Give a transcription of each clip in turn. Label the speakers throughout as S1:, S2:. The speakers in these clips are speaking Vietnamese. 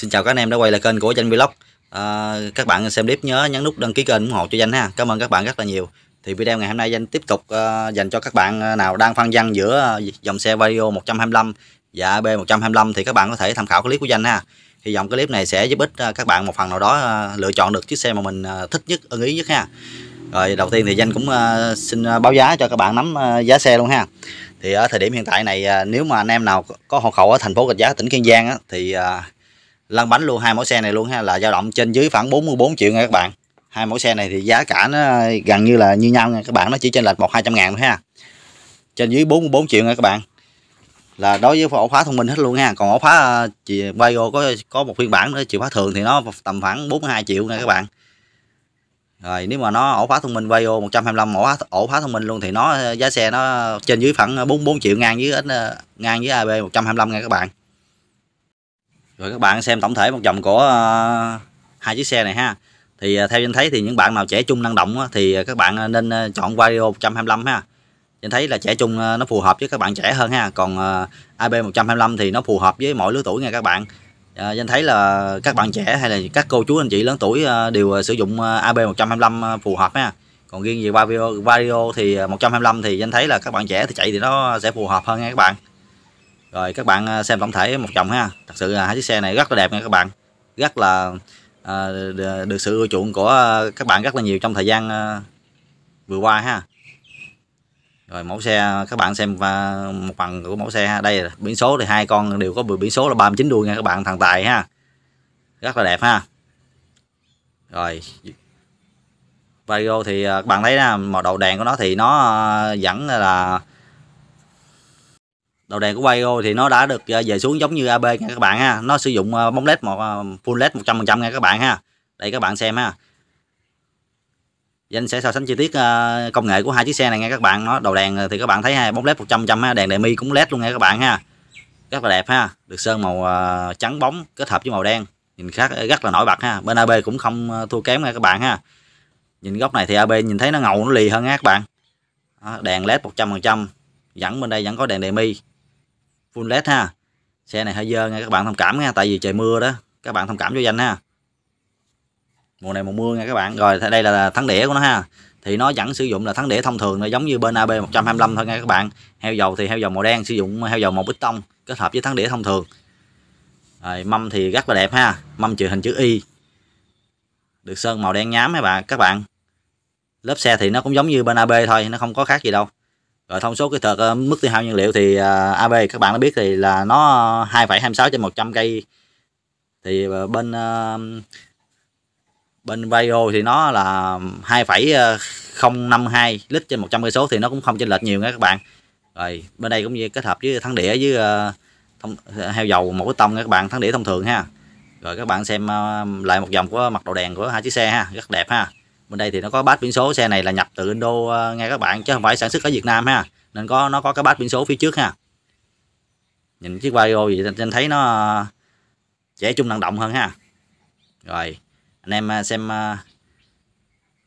S1: Xin chào các anh em đã quay lại kênh của Danh Vlog à, Các bạn xem clip nhớ nhấn nút đăng ký kênh ủng hộ cho Danh ha Cảm ơn các bạn rất là nhiều Thì video ngày hôm nay Danh tiếp tục uh, dành cho các bạn à, nào đang phân vân giữa à, dòng xe Vario 125 và B125 Thì các bạn có thể tham khảo clip của Danh ha Hy vọng clip này sẽ giúp ích các bạn một phần nào đó lựa chọn được chiếc xe mà mình thích nhất, ưng ý nhất ha rồi đầu tiên thì danh cũng uh, xin báo giá cho các bạn nắm uh, giá xe luôn ha thì ở thời điểm hiện tại này nếu mà anh em nào có hộ khẩu ở thành phố rạch giá tỉnh kiên giang á, thì lăn bánh luôn hai mẫu xe này luôn ha là dao động trên dưới khoảng 44 triệu nha các bạn hai mẫu xe này thì giá cả nó gần như là như nhau nha các bạn nó chỉ trên lệch một hai trăm ngàn thôi ha trên dưới 44 triệu nha các bạn là đối với ổ khóa thông minh hết luôn nha còn ổ khóa ờ, chị Bayo có có một phiên bản nữa chìa khóa thường thì nó tầm khoảng 42 triệu nha các bạn rồi nếu mà nó ổ khóa thông minh Bayo 125 ổ khóa, ổ khóa thông minh luôn thì nó ờ, giá xe nó trên dưới khoảng 44 triệu ngang với ờ, ngang với AB 125 nha các bạn rồi các bạn xem tổng thể một dòng của ờ, hai chiếc xe này ha thì ờ, theo anh thấy thì những bạn nào trẻ trung năng động thì ờ, các bạn nên chọn Vario 125 ha anh thấy là trẻ trung nó phù hợp với các bạn trẻ hơn ha còn AB 125 thì nó phù hợp với mọi lứa tuổi nha các bạn anh thấy là các bạn trẻ hay là các cô chú anh chị lớn tuổi đều sử dụng AB 125 phù hợp ha còn riêng về Vario, Vario thì 125 thì anh thấy là các bạn trẻ thì chạy thì nó sẽ phù hợp hơn nha các bạn rồi các bạn à, xem tổng thể một chồng ha thật sự là hai chiếc xe này rất là đẹp nha các bạn rất là à, được sự ưa chuộng của à, các bạn rất là nhiều trong thời gian vừa qua ha rồi mẫu xe các bạn xem và một phần của mẫu xe ha. đây là biển số thì hai con đều có biển số là 39 đuôi nha các bạn thằng tài ha rất là đẹp ha rồi Vario thì các bạn thấy là màu đầu đèn của nó thì nó vẫn là đầu đèn của Wago thì nó đã được về ờ, xuống giống như AB nha các bạn ha nó sử dụng ờ, bóng led một ờ, full led 100% nha các bạn ha đây các bạn xem ha Danh sẽ so sánh chi tiết công nghệ của hai chiếc xe này nha các bạn nó đầu đèn thì các bạn thấy ha bóng led 100% ha đèn đèn mi cũng led luôn nha các bạn ha rất là đẹp ha được sơn màu trắng bóng kết hợp với màu đen nhìn khác rất là nổi bật ha bên AB cũng không thua kém nha các bạn ha nhìn góc này thì AB nhìn thấy nó ngầu nó lì hơn nha các bạn đèn led 100% vẫn bên đây vẫn có đèn đèn mi full led ha xe này hơi dơ nha các bạn thông cảm nha tại vì trời mưa đó các bạn thông cảm cho danh ha mùa này mùa mưa nha các bạn rồi đây là thắng đĩa của nó ha thì nó vẫn sử dụng là thắng đĩa thông thường nó giống như bên AB 125 thôi nha các bạn heo dầu thì heo dầu màu đen sử dụng heo dầu một ít tông kết hợp với thắng đĩa thông thường rồi, mâm thì rất là đẹp ha mâm chữ hình chữ Y được sơn màu đen nhám các các bạn lớp xe thì nó cũng giống như bên AB thôi nó không có khác gì đâu rồi thông số kỹ thuật ờ, mức tiêu hao nhiên liệu thì ờ, AB các bạn đã biết thì là nó 2,26 trên 100 cây thì ờ, bên bên Vario thì nó là 2,052 lít trên 100 cây số thì nó cũng không chênh lệch nhiều nha các bạn rồi bên đây cũng như kết hợp với thắng đĩa với thông, heo dầu một cái tông nha các bạn thắng đĩa thông thường ha rồi các bạn xem lại một dòng của mặt độ đèn của hai chiếc xe ha rất đẹp ha bên đây thì nó có bát biển số xe này là nhập từ Indo ờ, nghe các bạn chứ không phải sản xuất ở Việt Nam ha nên có nó có cái bát biển số phía trước ha nhìn chiếc Vario vậy anh thấy nó ờ, trẻ trung năng động hơn ha rồi anh em ờ, xem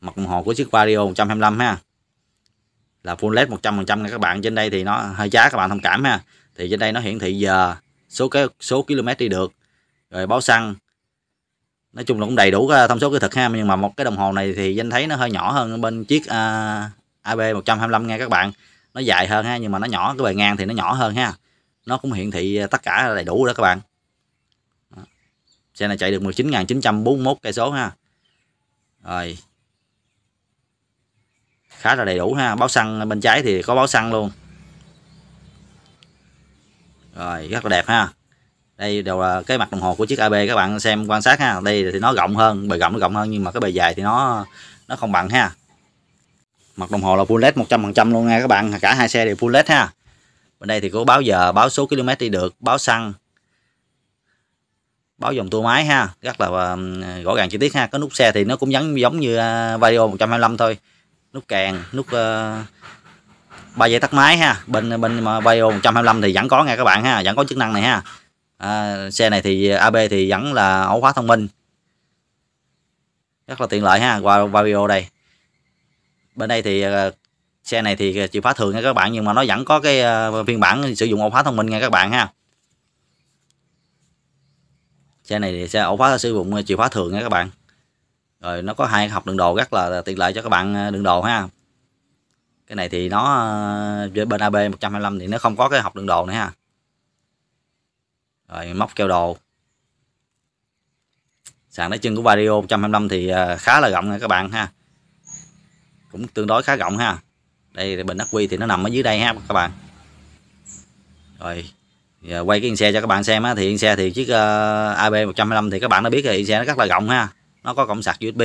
S1: mặt đồng hồ của chiếc Vario 125 ha là full led 100% nha các bạn trên đây thì nó hơi giá các bạn thông cảm ha thì trên đây nó hiển thị giờ số cái số km đi được rồi báo xăng nói chung là cũng đầy đủ cái thông số kỹ thuật ha nhưng mà một cái đồng hồ này thì danh thấy nó hơi nhỏ hơn bên chiếc uh, AB 125 nha các bạn nó dài hơn ha nhưng mà nó nhỏ cái bề ngang thì nó nhỏ hơn ha nó cũng hiển thị à, tất cả đầy đủ đó các bạn xe này chạy được 19.941 cây số ha rồi khá là đầy đủ ha báo xăng bên trái thì có báo xăng luôn rồi rất là đẹp ha đây đều là cái mặt đồng hồ của chiếc AB các bạn xem quan sát ha đây thì nó rộng hơn bề rộng nó rộng hơn nhưng mà cái bề dài thì nó nó không bằng ha mặt đồng hồ là full led 100% luôn nha các bạn cả hai xe đều full led ha bên đây thì có báo giờ báo số km đi được báo xăng báo dòng tua máy ha rất là à, rõ gàng chi tiết ha có nút xe thì nó cũng giống giống như à, Vario 125 thôi nút càng nút à, ba uh, dây tắt máy ha bên bên mà Vario 125 thì vẫn có nha các bạn ha vẫn có chức năng này ha à, xe này thì AB thì vẫn là ổ khóa thông minh rất là tiện lợi ha qua qua video đây bên đây thì à, xe này thì chìa khóa thường nha các bạn nhưng mà nó vẫn có cái à, phiên bản sử dụng ổ khóa thông minh nha các bạn ha xe này thì xe ổ khóa sử dụng chìa khóa thường nha các bạn rồi nó có hai học đường đồ rất là tiện lợi cho các bạn à, đường đồ ha cái này thì nó với bên AB 125 thì nó không có cái học đường đồ nữa ha rồi móc keo đồ sàn đáy chân của Vario 125 thì à, khá là rộng nha các bạn ha cũng tương đối khá rộng ha đây bình ắc quy thì nó nằm ở dưới đây ha các bạn rồi giờ quay cái yên xe cho các bạn xem á thì yên xe thì chiếc uh, AB 125 thì các bạn đã biết thì yên xe nó rất là rộng ha nó có cổng sạc USB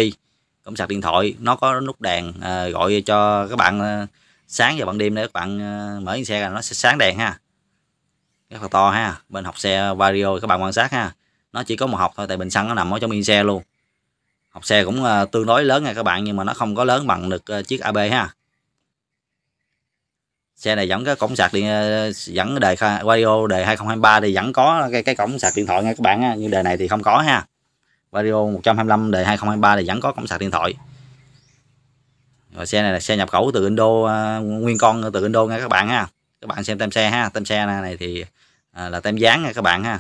S1: cổng sạc điện thoại nó có nút đèn uh, gọi cho các bạn uh, sáng và ban đêm để các bạn uh, mở yên xe là nó sẽ sáng đèn ha rất là to ha bên học xe vario các bạn quan sát ha nó chỉ có một học thôi tại bình xăng nó nằm ở trong yên xe luôn học xe cũng ờ, tương đối lớn nha các bạn nhưng mà nó không có lớn bằng được ờ, chiếc ab ha xe này vẫn cái cổng sạc điện dẫn ờ, đề Vario đề 2023 thì vẫn có cái cái cổng sạc điện thoại nha các bạn như đề này thì không có ha Vario 125 đề 2023 thì vẫn có cổng sạc điện thoại rồi xe này là xe nhập khẩu từ Indo nguyên con từ Indo nha các bạn ha các bạn xem tem xe ha tem xe này thì à, là tem dán nha các bạn ha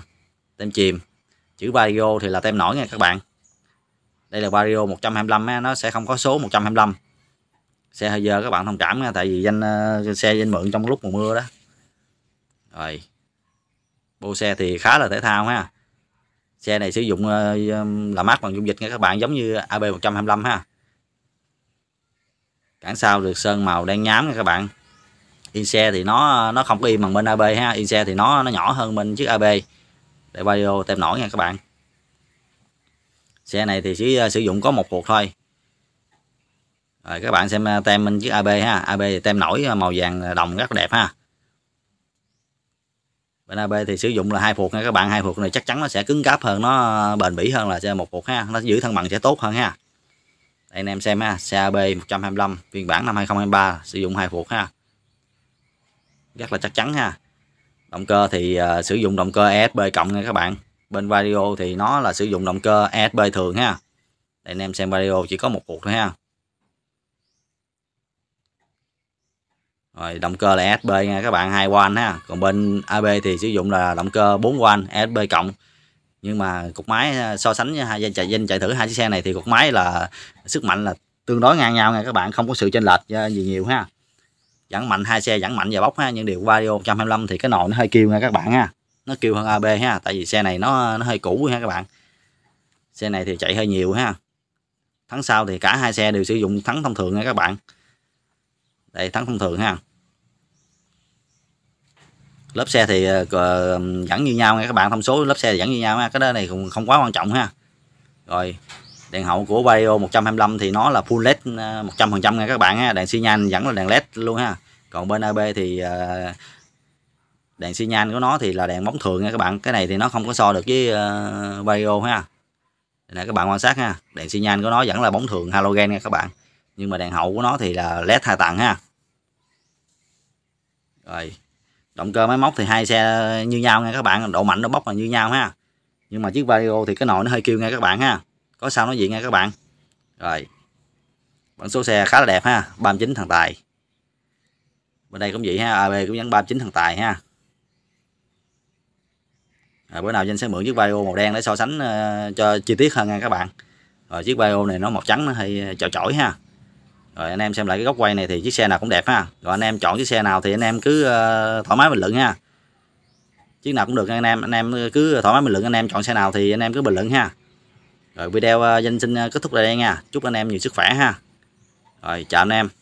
S1: tem chìm chữ Barrio thì là tem nổi nha các bạn đây là Barrio 125 ha, nó sẽ không có số 125 xe hơi dơ các bạn thông cảm nha tại vì danh ờ, xe danh mượn trong lúc mùa mưa đó rồi bộ xe thì khá là thể thao ha xe này sử dụng ờ, làm mát bằng dung dịch nha các bạn giống như AB 125 ha cản sau được sơn màu đen nhám nha các bạn in xe thì nó nó không có im bằng bên AB ha in xe thì nó nó nhỏ hơn bên chiếc AB để radio tem nổi nha các bạn xe này thì chỉ à, sử dụng có một cuộc thôi rồi các bạn xem à, tem bên chiếc AB ha AB thì tem nổi à, màu vàng đồng rất đẹp ha bên AB thì sử dụng là hai phuộc nha các bạn hai phuộc này chắc chắn nó sẽ cứng cáp hơn nó bền bỉ hơn là xe một phuộc ha nó giữ thân bằng sẽ tốt hơn ha đây anh em xem ha xe AB 125 phiên bản năm 2023 sử dụng hai phuộc ha rất là chắc chắn ha động cơ thì uh, sử dụng động cơ ESP cộng nha các bạn bên radio thì nó là sử dụng động cơ ESP thường ha Để anh em xem radio chỉ có một cuộc thôi ha rồi động cơ là ESP nha các bạn hai quan ha còn bên AB thì sử dụng là động cơ 4 quan ESP cộng nhưng mà cục máy à, so sánh với hai chạy danh chạy thử hai chiếc xe này thì cục máy là sức mạnh là tương đối ngang nhau nha các bạn không có sự chênh lệch à, gì nhiều ha dẫn mạnh hai xe dẫn mạnh và bóc ha nhưng điều vario 125 thì cái nồi nó hơi kêu nha các bạn ha nó kêu hơn AB ha tại vì xe này nó nó hơi cũ ha các bạn xe này thì chạy hơi nhiều ha tháng sau thì cả hai xe đều sử dụng thắng thông thường nha các bạn đây thắng thông thường ha lớp xe thì vẫn ờ, như nhau nha các bạn thông số lớp xe thì vẫn như nhau ha cái đó này cũng không quá quan trọng ha rồi đèn hậu của Bio 125 thì nó là full led 100% ờ, nha các bạn ha đèn xi nhan vẫn là đèn led luôn ha còn bên AB thì ờ, đèn xi nhan của nó thì là đèn bóng thường nha các bạn cái này thì nó không có so được với Bio ờ, ha này các bạn quan sát ha đèn xi nhan của nó vẫn là bóng thường halogen nha các bạn nhưng mà đèn hậu của nó thì là led hai tầng ha rồi động cơ máy móc thì hai xe như nhau nha các bạn độ mạnh nó bốc là như nhau ha nhưng mà chiếc Vario thì cái nồi nó hơi kêu nha các bạn ha có sao nói gì nha các bạn rồi bản số xe khá là đẹp ha 39 thằng tài bên đây cũng vậy ha AB à, cũng vẫn 39 thằng tài ha rồi, à, bữa nào danh sẽ mượn chiếc bio màu đen để so sánh uh, cho chi tiết hơn nha các bạn rồi chiếc bio này nó màu trắng nó hơi ờ, chọi chổi ha rồi anh em xem lại cái góc quay này thì chiếc xe nào cũng đẹp ha rồi anh em chọn chiếc xe nào thì anh em cứ uh, thoải mái bình luận ha chiếc nào cũng được anh em anh em cứ thoải mái bình luận anh em chọn xe nào thì anh em cứ bình luận ha rồi video à, danh sinh à, kết thúc tại đây nha chúc anh em nhiều sức khỏe ha rồi chào anh em